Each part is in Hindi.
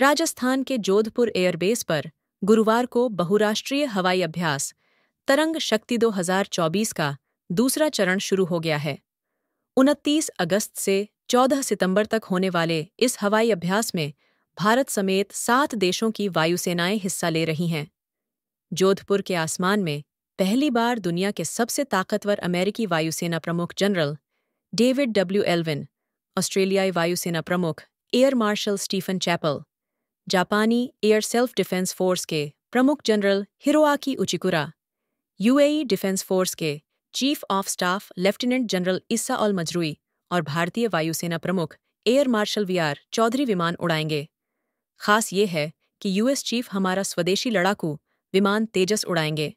राजस्थान के जोधपुर एयरबेस पर गुरुवार को बहुराष्ट्रीय हवाई अभ्यास तरंग शक्ति 2024 का दूसरा चरण शुरू हो गया है 29 अगस्त से 14 सितंबर तक होने वाले इस हवाई अभ्यास में भारत समेत सात देशों की वायुसेनाएं हिस्सा ले रही हैं जोधपुर के आसमान में पहली बार दुनिया के सबसे ताकतवर अमेरिकी वायुसेना प्रमुख जनरल डेविड डब्ल्यू एल्विन ऑस्ट्रेलियाई वायुसेना प्रमुख एयर मार्शल स्टीफन चैपल जापानी एयर सेल्फ डिफेंस फोर्स के प्रमुख general Hiroaki Uchikura UAE defence force के chief of staff lieutenant general Issa Al मजरूई और भारतीय वायुसेना प्रमुख एयर मार्शल वीआर चौधरी विमान उड़ाएंगे खास ये है कि यूएस चीफ हमारा स्वदेशी लड़ाकू विमान तेजस उड़ाएंगे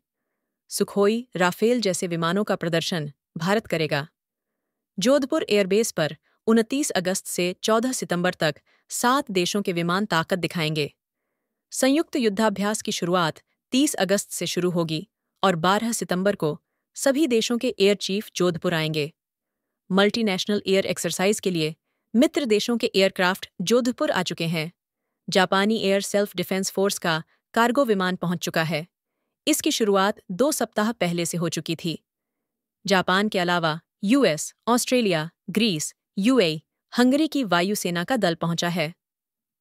सुखोई राफेल जैसे विमानों का प्रदर्शन भारत करेगा जोधपुर एयरबेस पर उनतीस अगस्त से 14 सितंबर तक सात देशों के विमान ताकत दिखाएंगे संयुक्त युद्धाभ्यास की शुरुआत 30 अगस्त से शुरू होगी और 12 सितंबर को सभी देशों के एयर चीफ जोधपुर आएंगे मल्टीनेशनल एयर एक्सरसाइज के लिए मित्र देशों के एयरक्राफ्ट जोधपुर आ चुके हैं जापानी एयर सेल्फ डिफेंस फोर्स का कार्गो विमान पहुंच चुका है इसकी शुरुआत दो सप्ताह पहले से हो चुकी थी जापान के अलावा US Australia Greece UAE Hungary की वायुसेना का दल पहुंचा है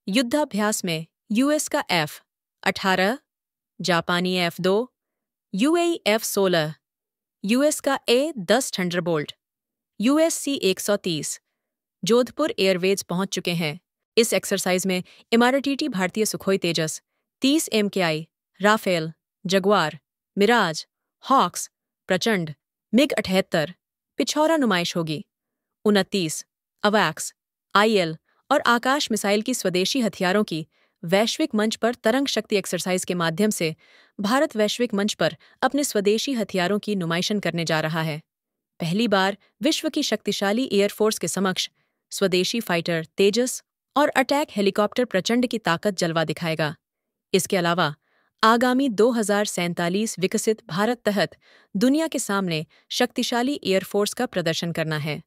युद्धाभ्यास में यूएस का एफ 18, जापानी एफ दो यूए एफ 16, यूएस का ए 10 थंडरबोल्ट यूएससी तीस जोधपुर एयरवेज पहुंच चुके हैं इस एक्सरसाइज में इमारटीटी भारतीय Sukhoi Tejas 30 M K I Rafale Jaguar Mirage Hawks Prachand MiG अठहत्तर पिछौरा नुमाइश होगी उनतीस अवैक्स आईएल और आकाश मिसाइल की स्वदेशी हथियारों की वैश्विक मंच पर तरंग शक्ति एक्सरसाइज के माध्यम से भारत वैश्विक मंच पर अपने स्वदेशी हथियारों की नुमाइशन करने जा रहा है पहली बार विश्व की शक्तिशाली एयरफोर्स के समक्ष स्वदेशी फाइटर तेजस और अटैक हेलीकॉप्टर प्रचंड की ताकत जलवा दिखाएगा इसके अलावा आगामी दो विकसित भारत तहत दुनिया के सामने शक्तिशाली एयरफोर्स का प्रदर्शन करना है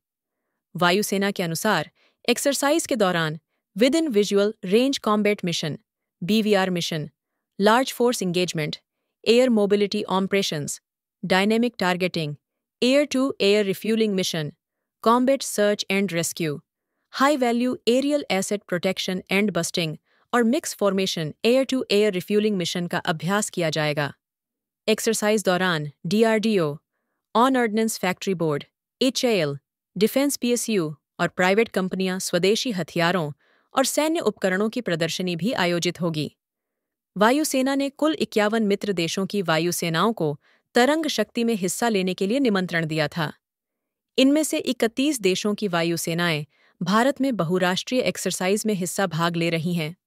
वायुसेना के अनुसार एक्सरसाइज के दौरान within visual range combat mission BVR mission large force engagement air mobility operation dynamic targeting air to air refuelling mission combat search and rescue high value aerial asset protection and busting और mix formation air to air refuelling mission का अभ्यास किया जाएगा एक्सरसाइज दौरान DRDO on ordnance factory board H defence PSU और प्राइवेट कंपनियां स्वदेशी हथियारों और सैन्य उपकरणों की प्रदर्शनी भी आयोजित होगी वायुसेना ने कुल इक्यावन मित्र देशों की वायुसेनाओं को तरंग शक्ति में हिस्सा लेने के लिए निमंत्रण दिया था इनमें से 31 देशों की वायुसेनाएं भारत में बहुराष्ट्रीय एक्सरसाइज में हिस्सा भाग ले रही हैं